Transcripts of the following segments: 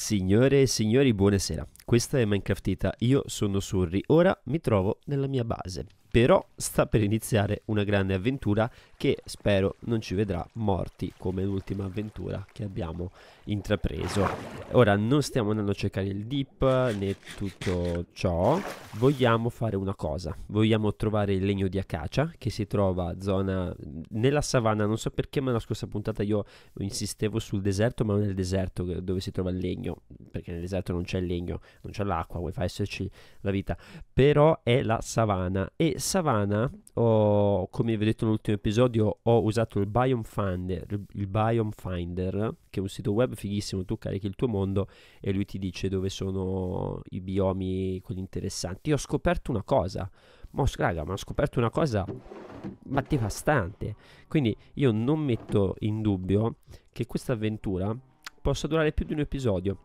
Signore e signori, buonasera. Questa è Minecraftita, io sono Surri. Ora mi trovo nella mia base però sta per iniziare una grande avventura che spero non ci vedrà morti come l'ultima avventura che abbiamo intrapreso. Ora non stiamo andando a cercare il deep né tutto ciò, vogliamo fare una cosa, vogliamo trovare il legno di acacia che si trova zona nella savana, non so perché ma nella scorsa puntata io insistevo sul deserto, ma non è il deserto dove si trova il legno, perché nel deserto non c'è il legno, non c'è l'acqua, vuoi far esserci la vita, però è la savana e Savannah, ho, come vi ho detto nell'ultimo episodio, ho usato il Biome Finder, il Biome Finder, che è un sito web fighissimo, tu carichi il tuo mondo e lui ti dice dove sono i biomi, quelli interessanti. Io ho scoperto una cosa, ma, raga, ma ho scoperto una cosa ma devastante. Quindi io non metto in dubbio che questa avventura possa durare più di un episodio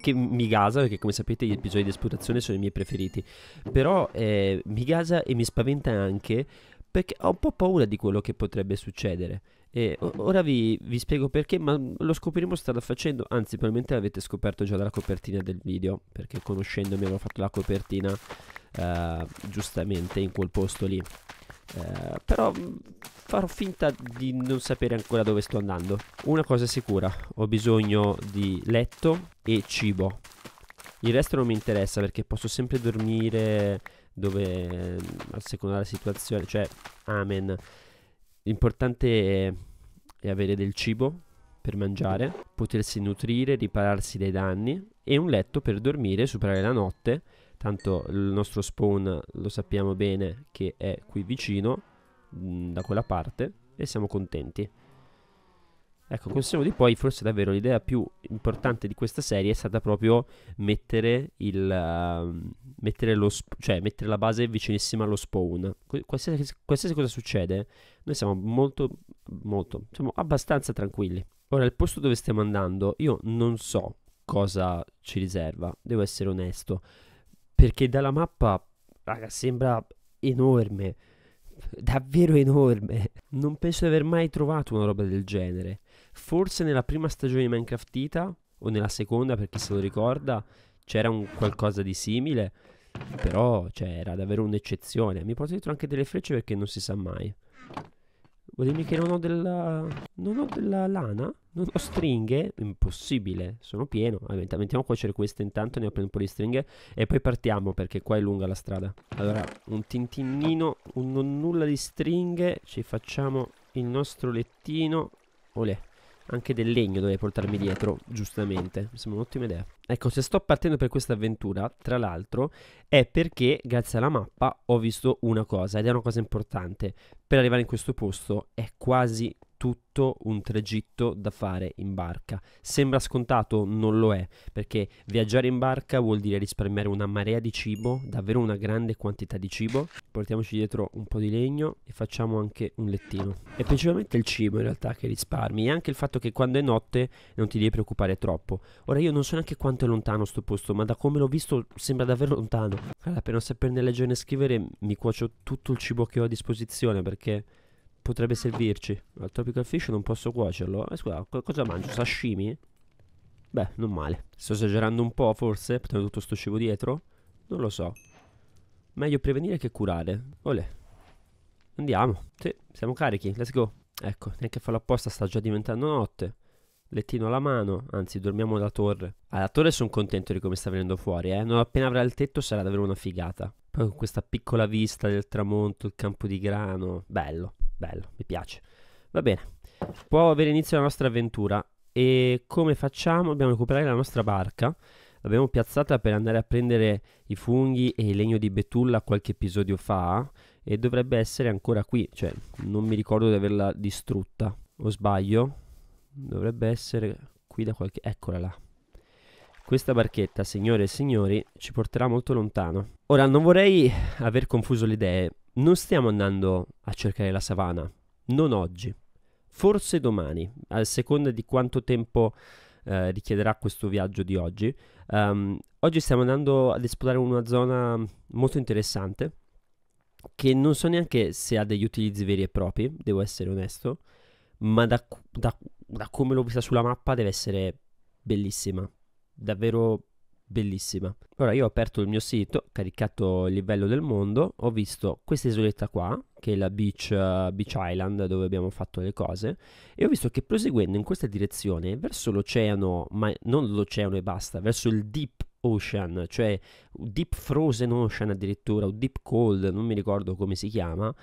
che mi gasa, perché come sapete gli episodi di esplorazione sono i miei preferiti, però eh, mi gasa e mi spaventa anche perché ho un po' paura di quello che potrebbe succedere. E ora vi, vi, spiego perché, ma lo scopriremo strada facendo. Anzi, probabilmente l'avete scoperto già dalla copertina del video, perché conoscendomi avevo fatto la copertina eh, giustamente in quel posto lì. Eh, però mm, farò finta di non sapere ancora dove sto andando. Una cosa è sicura, ho bisogno di letto e cibo. Il resto non mi interessa perché posso sempre dormire dove mm, a seconda della situazione, cioè amen. L'importante è, è avere del cibo per mangiare, potersi nutrire, ripararsi dai danni e un letto per dormire, superare la notte tanto il nostro spawn lo sappiamo bene che è qui vicino, mm, da quella parte, e siamo contenti. Ecco, consiglio di poi, forse davvero l'idea più importante di questa serie è stata proprio mettere, il, uh, mettere, lo sp- cioè mettere la base vicinissima allo spawn. qualsiasi, qualsiasi, cosa succede, noi siamo molto, molto, siamo abbastanza tranquilli. Ora, il posto dove stiamo andando, io non so cosa ci riserva, devo essere onesto perché dalla mappa raga, sembra enorme, davvero enorme. Non penso di aver mai trovato una roba del genere. Forse nella prima stagione di Minecraftita, o nella seconda per chi se lo ricorda, c'era un qualcosa di simile, però cioè, era davvero un'eccezione. Mi porto dietro anche delle frecce perché non si sa mai. Vuol dirmi che non ho della... Non ho della lana? Non ho stringhe? Impossibile, sono pieno. Allora, mettiamo a cuocere queste intanto, ne ho preso un po' di stringhe. E poi partiamo perché qua è lunga la strada. Allora, un tintinnino, un non nulla di stringhe. Ci facciamo il nostro lettino. Olè. Anche del legno dovrei portarmi dietro, giustamente. Mi sembra un'ottima idea. Ecco, se sto partendo per questa avventura, tra l'altro, è perché grazie alla mappa ho visto una cosa, ed è una cosa importante. Per arrivare in questo posto è quasi tutto un tragitto da fare in barca. Sembra scontato, non lo è, perché viaggiare in barca vuol dire risparmiare una marea di cibo, davvero una grande quantità di cibo. Portiamoci dietro un po' di legno e facciamo anche un lettino. È principalmente il cibo in realtà che risparmi e anche il fatto che quando è notte non ti devi preoccupare troppo. Ora io non so neanche quanto è lontano sto posto, ma da come l'ho visto sembra davvero lontano. Allora, per non saperne leggere né scrivere mi cuocio tutto il cibo che ho a disposizione perché potrebbe servirci. Il tropical fish non posso cuocerlo. Eh, scusa, cosa mangio? Sashimi? Beh, non male. Sto esagerando un po', forse, mettendo tutto sto cibo dietro? Non lo so. Meglio prevenire che curare. Olè. Andiamo. Sì, siamo carichi. Let's go. Ecco, neanche a farlo apposta sta già diventando notte. Lettino alla mano, anzi dormiamo da torre. Alla torre ah, sono contento di come sta venendo fuori, eh. Non appena avrà il tetto sarà davvero una figata. Poi con questa piccola vista del tramonto, il campo di grano, bello, bello, mi piace. Va bene, può avere inizio la nostra avventura e come facciamo? Dobbiamo recuperare la nostra barca. L'abbiamo piazzata per andare a prendere i funghi e il legno di betulla qualche episodio fa e dovrebbe essere ancora qui, cioè non mi ricordo di averla distrutta, o sbaglio? Dovrebbe essere qui da qualche... eccola là. Questa barchetta, signore e signori, ci porterà molto lontano. Ora, non vorrei aver confuso le idee. Non stiamo andando a cercare la savana. Non oggi. Forse domani, a seconda di quanto tempo eh, richiederà questo viaggio di oggi. Um, oggi stiamo andando ad esplorare una zona molto interessante, che non so neanche se ha degli utilizzi veri e propri, devo essere onesto, ma da, da, da come l'ho vista sulla mappa deve essere bellissima davvero bellissima. Ora io ho aperto il mio sito, caricato il livello del mondo, ho visto questa isoletta qua, che è la beach, uh, beach, Island dove abbiamo fatto le cose, e ho visto che proseguendo in questa direzione, verso l'oceano, ma non l'oceano e basta, verso il deep ocean, cioè deep frozen ocean addirittura, o deep cold, non mi ricordo come si chiama,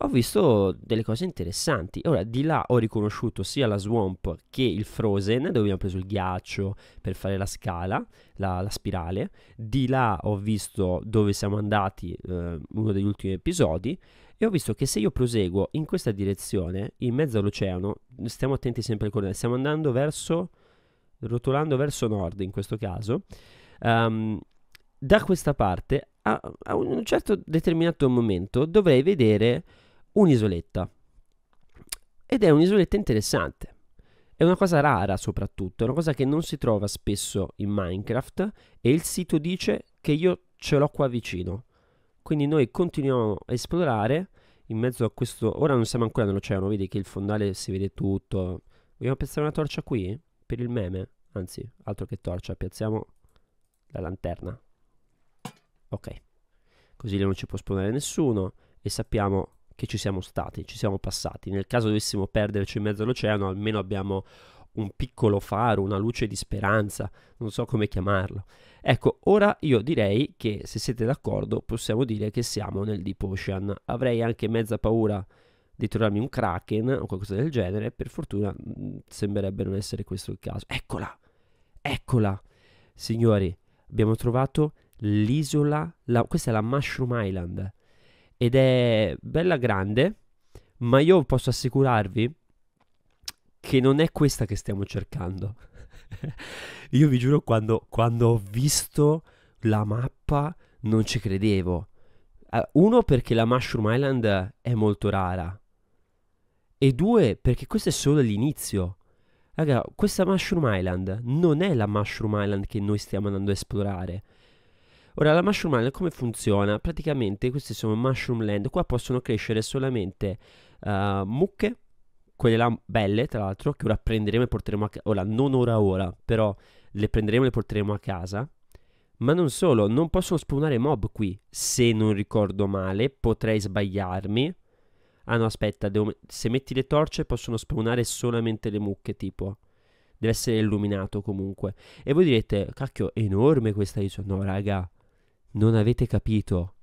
ho visto delle cose interessanti. Ora, di là ho riconosciuto sia la Swamp che il Frozen, dove abbiamo preso il ghiaccio per fare la scala, la, la spirale. Di là ho visto dove siamo andati, eh, uno degli ultimi episodi. E ho visto che se io proseguo in questa direzione, in mezzo all'oceano, stiamo attenti sempre al corrente, stiamo andando verso, rotolando verso nord in questo caso, um, da questa parte a, a un certo determinato momento dovrei vedere un'isoletta. Ed è un'isoletta interessante. È una cosa rara soprattutto, è una cosa che non si trova spesso in Minecraft e il sito dice che io ce l'ho qua vicino. Quindi noi continuiamo a esplorare in mezzo a questo... Ora non siamo ancora nell'oceano, vedi che il fondale si vede tutto. Vogliamo piazzare una torcia qui? Per il meme? Anzi, altro che torcia, piazziamo la lanterna. Ok. Così non ci può spawnare nessuno e sappiamo che ci siamo stati, ci siamo passati. Nel caso dovessimo perderci in mezzo all'oceano, almeno abbiamo un piccolo faro, una luce di speranza, non so come chiamarlo. Ecco, ora io direi che se siete d'accordo possiamo dire che siamo nel Deep Ocean. Avrei anche mezza paura di trovarmi un kraken o qualcosa del genere, per fortuna mm, sembrerebbe non essere questo il caso. Eccola, eccola, signori, abbiamo trovato l'isola, la, questa è la Mushroom Island, ed è bella grande, ma io posso assicurarvi che non è questa che stiamo cercando. io vi giuro, quando, quando, ho visto la mappa non ci credevo. Eh, uno, perché la Mushroom Island è molto rara. E due, perché questo è solo l'inizio. Raga, questa Mushroom Island non è la Mushroom Island che noi stiamo andando a esplorare. Ora la mushroom land come funziona? Praticamente queste sono mushroom land, qua possono crescere solamente uh, mucche, quelle là belle tra l'altro, che ora prenderemo e porteremo a casa, ora non ora ora, però le prenderemo e le porteremo a casa. Ma non solo, non possono spawnare mob qui, se non ricordo male, potrei sbagliarmi. Ah no, aspetta, devo... se metti le torce possono spawnare solamente le mucche, tipo. Deve essere illuminato comunque. E voi direte, cacchio, è enorme questa isola. No, raga, non avete capito.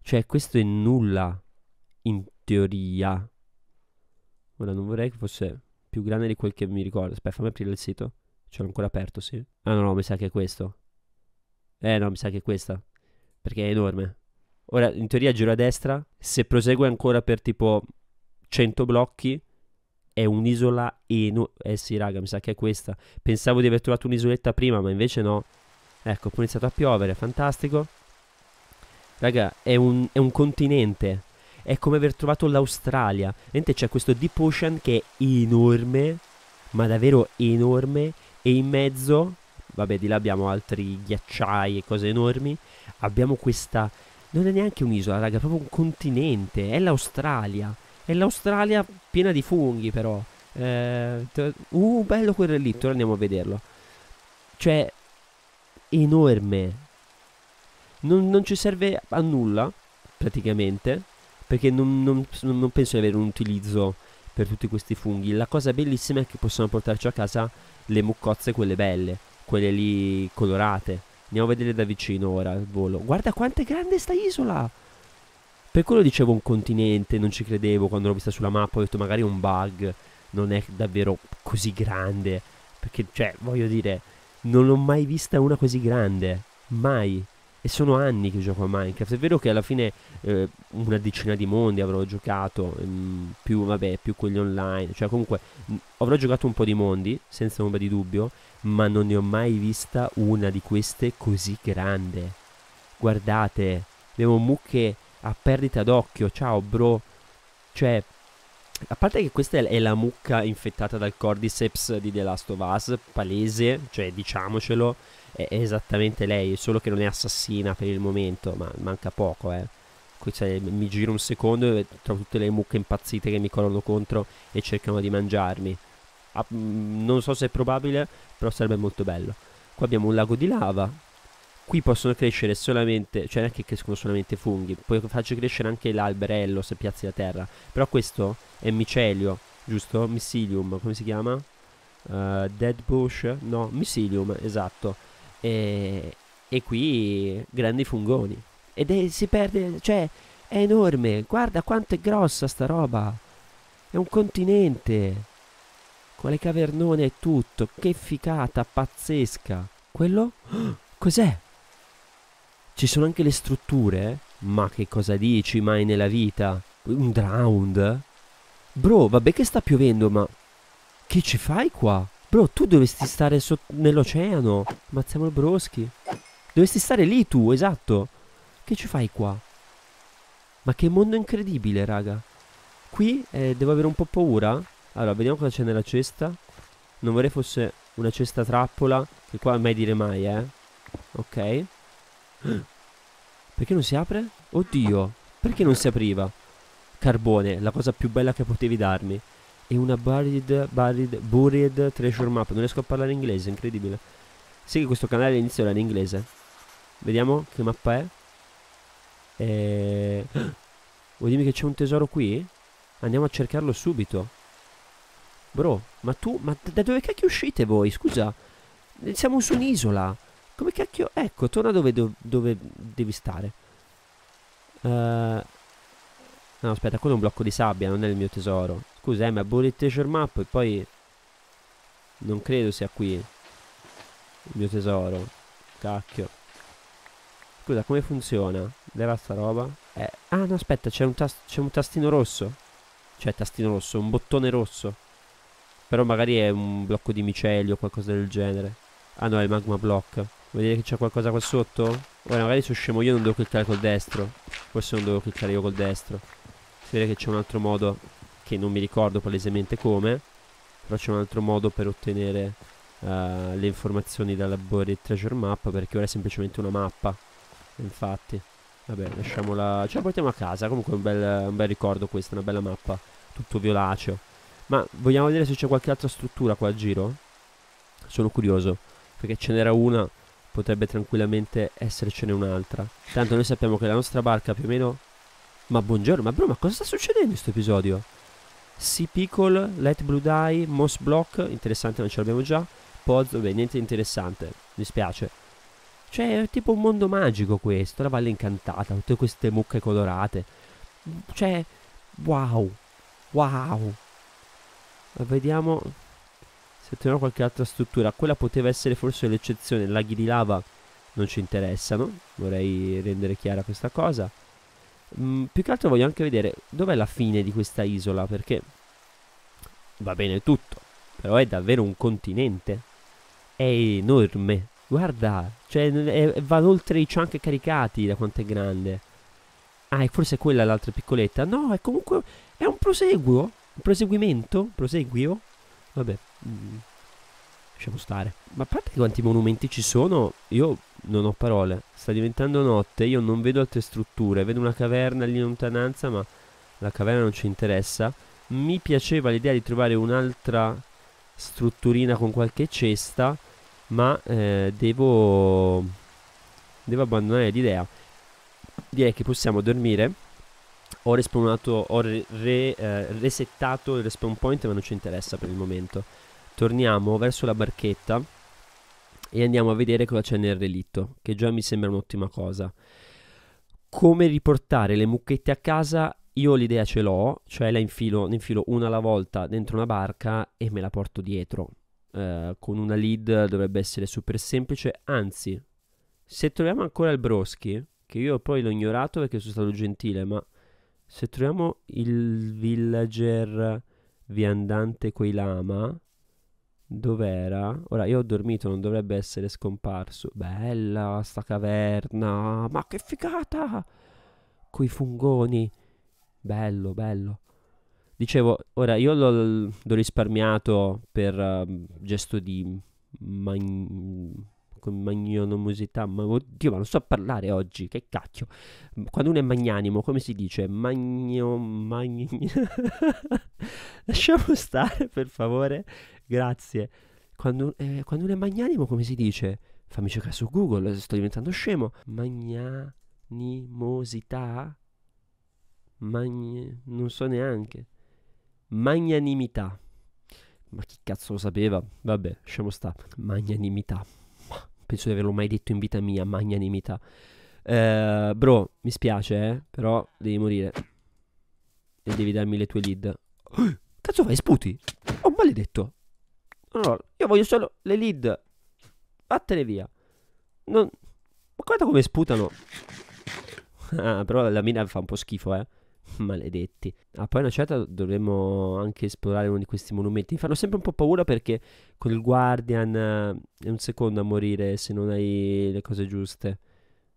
Cioè, questo è nulla, in teoria. Ora non vorrei che fosse più grande di quel che mi ricordo. Aspetta, fammi aprire il sito. Ce l'ho ancora aperto, sì. Ah no, no, mi sa che è questo. Eh no, mi sa che è questa. Perché è enorme. Ora, in teoria giro a destra. Se prosegue ancora per tipo 100 blocchi, è un'isola enorme. Eh sì, raga, mi sa che è questa. Pensavo di aver trovato un'isoletta prima, ma invece no. Ecco, poi è iniziato a piovere, fantastico. Raga, è un, è un continente. È come aver trovato l'Australia. Niente, c'è questo Deep Ocean che è enorme, ma davvero enorme. E in mezzo, vabbè, di là abbiamo altri ghiacciai e cose enormi. Abbiamo questa. Non è neanche un'isola, raga, è proprio un continente. È l'Australia. È l'Australia piena di funghi, però. Eh, uh, bello quel relitto, andiamo a vederlo. Cioè, enorme non, non ci serve a nulla, praticamente, perché non, non, non penso di avere un utilizzo per tutti questi funghi. La cosa bellissima è che possono portarci a casa le muccozze, quelle belle, quelle lì colorate. Andiamo a vedere da vicino ora il volo. Guarda quanto è grande sta isola! Per quello dicevo un continente, non ci credevo quando l'ho vista sulla mappa, ho detto magari un bug, non è davvero così grande. Perché, cioè, voglio dire, non l'ho mai vista una così grande. Mai. E sono anni che gioco a Minecraft. È vero che alla fine eh, una decina di mondi avrò giocato, mh, mm, più, vabbè, più quelli online. Cioè, comunque mh, mm, avrò giocato un po' di mondi, senza ombra di dubbio, ma non ne ho mai vista una di queste così grande. Guardate, abbiamo mucche a perdita d'occhio. Ciao, bro. Cioè, a parte che questa è la mucca infettata dal Cordyceps di The Last of Us, palese, cioè diciamocelo è, esattamente lei, solo che non è assassina per il momento, ma manca poco, eh. Qui cioè, mi giro un secondo e trovo tutte le mucche impazzite che mi colano contro e cercano di mangiarmi. Ah, mm, non so se è probabile, però sarebbe molto bello. Qua abbiamo un lago di lava. Qui possono crescere solamente, cioè non è che crescono solamente funghi, puoi farci crescere anche l'alberello se piazzi la terra. Però questo è micelio, giusto? Mycelium, come si chiama? Uh, dead bush? No, Mycelium, esatto. E, e qui grandi fungoni. Ed è, si perde, cioè è enorme, guarda quanto è grossa sta roba. È un continente. Con le cavernone e tutto, che ficata pazzesca. Quello? cos'è? Ci sono anche le strutture? Eh? Ma che cosa dici mai nella vita? Un drowned? Bro, vabbè che sta piovendo, ma... Che ci fai qua? Bro, tu dovresti eh. stare nell'oceano. Ammazziamo il broschi. Dovresti stare lì tu, esatto. Che ci fai qua? Ma che mondo incredibile, raga. Qui eh, devo avere un po' paura. Allora, vediamo cosa c'è nella cesta. Non vorrei fosse una cesta trappola. Che qua mai dire mai, eh. Ok. Perché non si apre? Oddio. Perché non si apriva? Carbone, la cosa più bella che potevi darmi e una buried, buried, buried treasure map. Non riesco a parlare inglese, incredibile. Sì questo canale all'inizio era in inglese. Vediamo che mappa è. E... Eh, vuoi dirmi che c'è un tesoro qui? Andiamo a cercarlo subito. Bro, ma tu, ma da dove cacchio uscite voi? Scusa, siamo su un'isola. Come cacchio? Ecco, torna dove, dove, dove devi stare. Ehm... Uh No, aspetta, quello è un blocco di sabbia, non è il mio tesoro. Scusa, eh, ma bullet treasure map e poi... Non credo sia qui. Il mio tesoro. Cacchio. Scusa, come funziona? Leva sta roba. Eh, ah, no, aspetta, c'è un, un, tastino rosso. Cioè, tastino rosso, un bottone rosso. Però magari è un blocco di micelio o qualcosa del genere. Ah, no, è il magma block. Vuol dire che c'è qualcosa qua sotto? Ora, magari sono scemo io non devo cliccare col destro. Forse non devo cliccare io col destro. Si che c'è un altro modo che non mi ricordo palesemente come, però c'è un altro modo per ottenere uh, le informazioni dalla Buried Treasure Map, perché ora è semplicemente una mappa, infatti. Vabbè, lasciamola... Ce la portiamo a casa, comunque è un bel, un bel ricordo questo, una bella mappa, tutto violaceo. Ma vogliamo vedere se c'è qualche altra struttura qua a giro? Sono curioso, perché ce n'era una potrebbe tranquillamente essercene un'altra. Tanto noi sappiamo che la nostra barca più o meno ma buongiorno, ma bro, ma cosa sta succedendo in questo episodio? Sea Pickle, Light Blue Die, Moss Block, interessante non ce l'abbiamo già, Pods, vabbè, niente di interessante, mi spiace. Cioè, è tipo un mondo magico questo, la valle incantata, tutte queste mucche colorate. Cioè, wow, wow. Ma Vediamo se troviamo qualche altra struttura. Quella poteva essere forse l'eccezione, laghi di lava non ci interessano, vorrei rendere chiara questa cosa. Mm, più che altro voglio anche vedere dov'è la fine di questa isola, perché va bene tutto, però è davvero un continente. È enorme. Guarda, cioè è, è, va oltre i chunk caricati da quanto è grande. Ah, e forse è quella l'altra piccoletta. No, è comunque... È un proseguo. Un proseguimento? Proseguio? Vabbè. Mm lasciamo stare. Ma a parte quanti monumenti ci sono, io non ho parole. Sta diventando notte, io non vedo altre strutture, vedo una caverna lì in lontananza, ma la caverna non ci interessa. Mi piaceva l'idea di trovare un'altra strutturina con qualche cesta, ma eh, devo, devo abbandonare l'idea. Direi che possiamo dormire. Ho ho re, re, eh, resettato il respawn point, ma non ci interessa per il momento torniamo verso la barchetta e andiamo a vedere cosa c'è nel relitto, che già mi sembra un'ottima cosa. Come riportare le mucchette a casa? Io l'idea ce l'ho, cioè la infilo, ne infilo una alla volta dentro una barca e me la porto dietro. Eh, con una lead dovrebbe essere super semplice, anzi, se troviamo ancora il broschi, che io poi l'ho ignorato perché sono stato gentile, ma se troviamo il villager viandante lama, Dov'era? Ora io ho dormito, non dovrebbe essere scomparso. Bella sta caverna! Ma che figata! Coi fungoni. Bello, bello. Dicevo, ora io l'ho, l'ho risparmiato per uh, gesto di magn- con magnonomosità. Ma oddio, ma non so parlare oggi. Che cacchio. Quando uno è magnanimo, come si dice? Magno. Magn... Lasciamo stare, per favore. Grazie. Quando, eh, quando uno è magnanimo, come si dice? Fammi cercare su Google, sto diventando scemo. Magnanimosità? Magn... non so neanche. Magnanimità. Ma chi cazzo lo sapeva? Vabbè, scemo sta. Magnanimità. Penso di averlo mai detto in vita mia, magnanimità. Eh, bro, mi spiace, eh, però devi morire. E devi darmi le tue lead. Cazzo fai, sputi? Oh, maledetto. Allora, io voglio solo le lead. Vattene via. Non... Ma guarda come sputano. ah, però la mina fa un po' schifo, eh. Maledetti. Ah, poi una certa dovremmo anche esplorare uno di questi monumenti. Mi fanno sempre un po' paura perché con il Guardian eh, è un secondo a morire se non hai le cose giuste.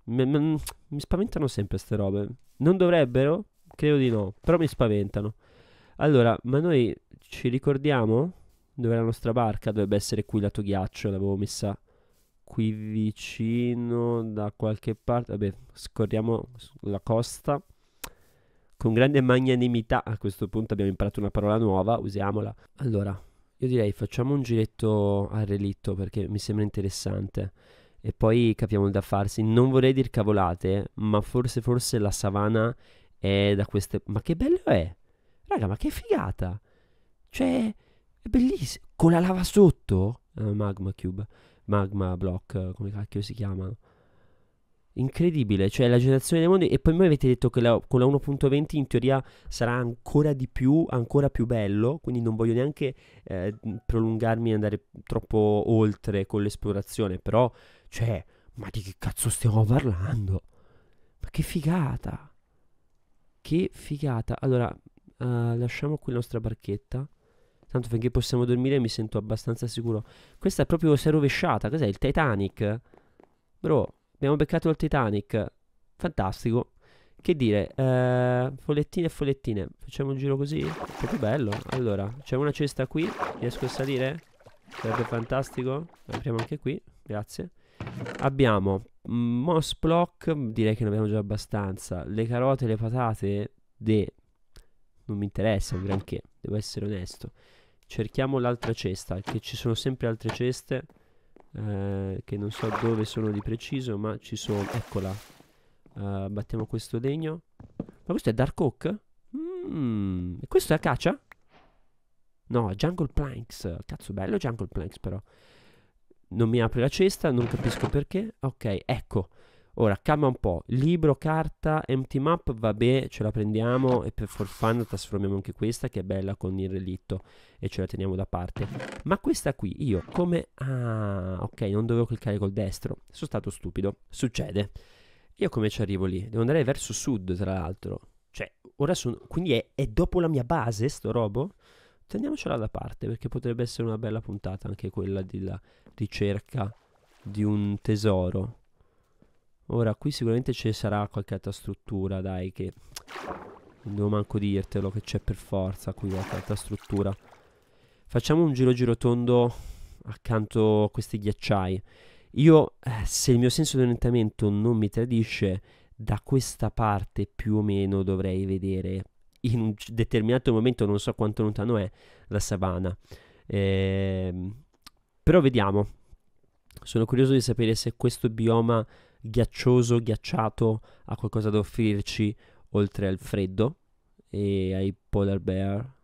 Mi, mi, mi spaventano sempre queste robe. Non dovrebbero? Credo di no, però mi spaventano. Allora, ma noi ci ricordiamo dove è la nostra barca, dovrebbe essere qui lato ghiaccio, l'avevo messa qui vicino da qualche parte, vabbè, scorriamo la costa. Con grande magnanimità, a questo punto abbiamo imparato una parola nuova, usiamola. Allora, io direi facciamo un giretto al relitto perché mi sembra interessante e poi capiamo il da farsi. Non vorrei dir cavolate, ma forse forse la savana è da queste... Ma che bello è! Raga, ma che figata! Cioè, è bellissimo. Con la lava sotto. Uh, magma Cube. Magma Block, eh, come cacchio si chiamano. Incredibile, cioè la generazione dei mondi. E poi mi avete detto che la, con la 1.20 in teoria sarà ancora di più, ancora più bello. Quindi non voglio neanche eh, prolungarmi e andare troppo oltre con l'esplorazione. Però, cioè, ma di che cazzo stiamo parlando? Ma che figata! Che figata! Allora, uh, lasciamo qui la nostra barchetta. Tanto finché possiamo dormire mi sento abbastanza sicuro. Questa è proprio si è rovesciata. Cos'è? Il Titanic? Bro, abbiamo beccato il Titanic. Fantastico. Che dire, eh, follettine e follettine. Facciamo un giro così. Che bello. Allora, c'è una cesta qui. Riesco a salire? Sarebbe fantastico. Apriamo anche qui. Grazie. Abbiamo mm, Moss block, direi che ne abbiamo già abbastanza. Le carote, le patate, de. Non mi interessa granché, devo essere onesto. Cerchiamo l'altra cesta, che ci sono sempre altre ceste, eh, che non so dove sono di preciso, ma ci sono... Eccola. Uh, battiamo questo legno. Ma questo è Dark Oak? Mm. E questo è la caccia? No, Jungle Planks. Cazzo, bello Jungle Planks però. Non mi apre la cesta, non capisco perché. Ok, ecco. Ora cambia un po', libro, carta, empty map, vabbè, ce la prendiamo e per for fun trasformiamo anche questa che è bella con il relitto e ce la teniamo da parte. Ma questa qui, io come... Ah, ok, non dovevo cliccare col destro, sono stato stupido, succede. Io come ci arrivo lì? Devo andare verso sud, tra l'altro. Cioè, ora sono... Quindi è, è dopo la mia base, sto robo? Teniamocela da parte, perché potrebbe essere una bella puntata anche quella della ricerca di un tesoro. Ora, qui sicuramente ci sarà qualche altra struttura, dai, che... Non devo manco dirtelo che c'è per forza qui qualche altra struttura. Facciamo un giro giro tondo accanto a questi ghiacciai. Io, eh, se il mio senso di orientamento non mi tradisce, da questa parte più o meno dovrei vedere in un determinato momento, non so quanto lontano è, la savana. Eh, però vediamo. Sono curioso di sapere se questo bioma ghiaccioso, ghiacciato, ha qualcosa da offrirci oltre al freddo e ai polar bear.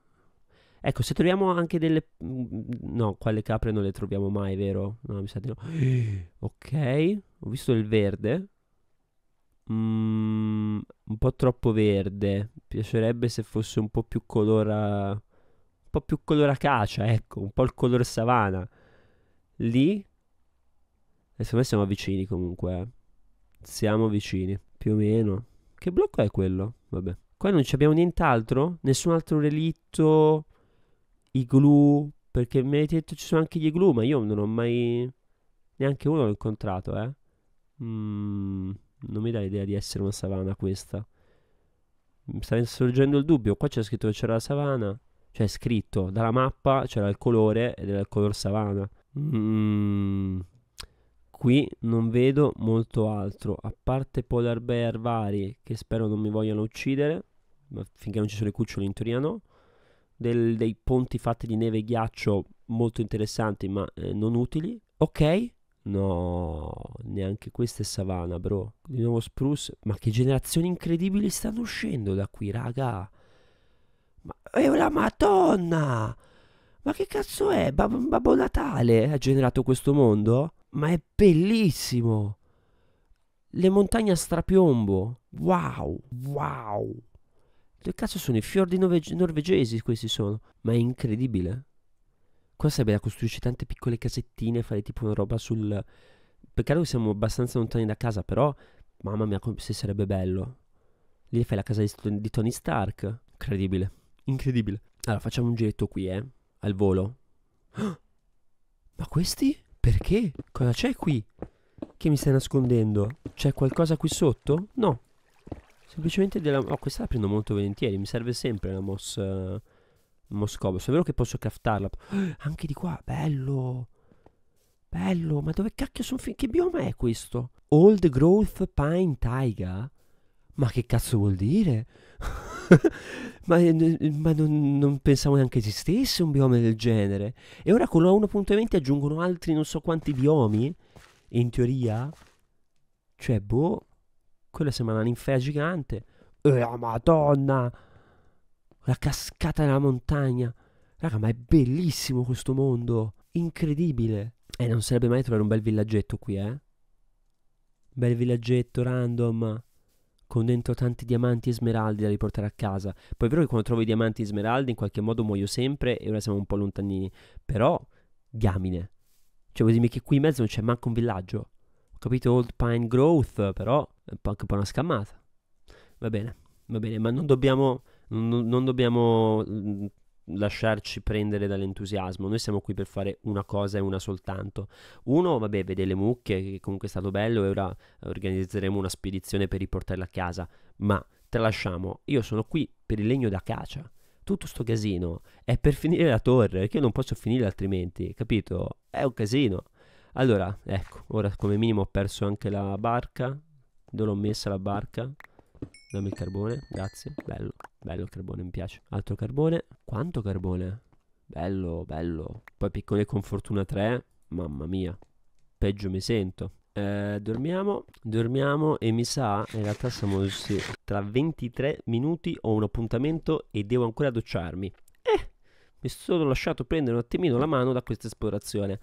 Ecco, se troviamo anche delle... Mm, no, qua le capre non le troviamo mai, vero? No, mi sa di no. Ok, ho visto il verde. Mm, un po' troppo verde. Mi Piacerebbe se fosse un po' più colora... Un po' più color acacia, ecco. Un po' il color savana. Lì... Adesso noi siamo vicini comunque, eh. Siamo vicini, più o meno. Che blocco è quello? Vabbè. Qua non abbiamo nient'altro? Nessun altro relitto? Iglu? Perché mi avete detto ci sono anche gli iglu, ma io non ho mai... Neanche uno l'ho incontrato, eh. Mm, non mi dà l'idea di essere una savana questa. Mi sta sorgendo il dubbio. Qua c'è scritto che c'era la savana. Cioè, scritto dalla mappa c'era il colore ed era il color savana. Mm, Qui non vedo molto altro, a parte polar bear vari che spero non mi vogliano uccidere, ma finché non ci sono i cuccioli in teoria no. Del, dei ponti fatti di neve e ghiaccio molto interessanti ma eh, non utili. Ok, no, neanche questa è savana, bro. Di nuovo spruce, ma che generazioni incredibili stanno uscendo da qui, raga. Ma è la Madonna! Ma che cazzo è? Babbo Natale ha generato questo mondo? ma è bellissimo. Le montagne a strapiombo, wow, wow. Che cazzo sono i fiordi norvegesi questi sono? Ma è incredibile. Qua sarebbe da costruirci tante piccole casettine, fare tipo una roba sul... Peccato che siamo abbastanza lontani da casa, però... Mamma mia, se sarebbe bello. Lì fai la casa di, di Tony Stark. Incredibile. Incredibile. Allora, facciamo un giretto qui, eh. Al volo. Ma questi? Perché? Cosa c'è qui? Che mi stai nascondendo? C'è qualcosa qui sotto? No. Semplicemente della... Oh, questa la prendo molto volentieri. Mi serve sempre la moss... Uh, eh, moscobo. Se è vero che posso craftarla. Oh, anche di qua. Bello. Bello. Ma dove cacchio sono finito? Che bioma è questo? Old Growth Pine Taiga? Ma che cazzo vuol dire? ma, eh, ma non, non, pensavo neanche esistesse un biome del genere. E ora con la 1.20 aggiungono altri non so quanti biomi, in teoria. Cioè, boh, quella sembra una ninfea gigante. E eh, la madonna! La cascata nella montagna. Raga, ma è bellissimo questo mondo. Incredibile. E eh, non sarebbe mai trovare un bel villaggetto qui, eh? Bel villaggetto random con dentro tanti diamanti e smeraldi da riportare a casa. Poi è vero che quando trovo i diamanti e smeraldi in qualche modo muoio sempre e ora siamo un po' lontanini, però diamine. Cioè vuol dire che qui in mezzo non c'è manco un villaggio. Ho capito Old Pine Growth, però è anche un po' una scammata. Va bene, va bene, ma non dobbiamo, non, non dobbiamo mm, lasciarci prendere dall'entusiasmo. Noi siamo qui per fare una cosa e una soltanto. Uno, vabbè, vedere le mucche, che comunque è stato bello, e ora organizzeremo una spedizione per riportarle a casa. Ma tralasciamo, io sono qui per il legno da caccia. Tutto sto casino è per finire la torre, che io non posso finire altrimenti, capito? È un casino. Allora, ecco, ora come minimo ho perso anche la barca. Dove l'ho messa la barca? Dammi il carbone, grazie. Bello, bello il carbone, mi piace. Altro carbone. Quanto carbone? Bello, bello. Poi piccole con fortuna 3. Mamma mia. Peggio mi sento. Eh, dormiamo, dormiamo e mi sa, in realtà siamo sì, tra 23 minuti ho un appuntamento e devo ancora docciarmi. Eh, mi sono lasciato prendere un attimino la mano da questa esplorazione.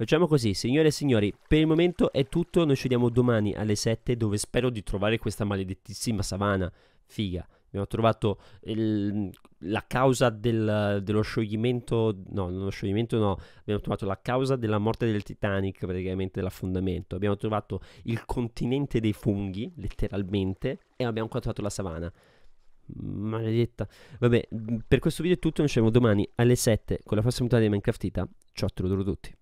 Facciamo così, signore e signori, per il momento è tutto, noi ci vediamo domani alle 7 dove spero di trovare questa maledettissima savana, figa. Abbiamo trovato il, la causa del, dello scioglimento, no, non scioglimento no, abbiamo trovato la causa della morte del Titanic, praticamente l'affondamento. Abbiamo trovato il continente dei funghi, letteralmente, e abbiamo trovato la savana. Maledetta. Vabbè, per questo video è tutto, noi ci vediamo domani alle 7 con la prossima puntata di Minecraftita. Ciao a tutti.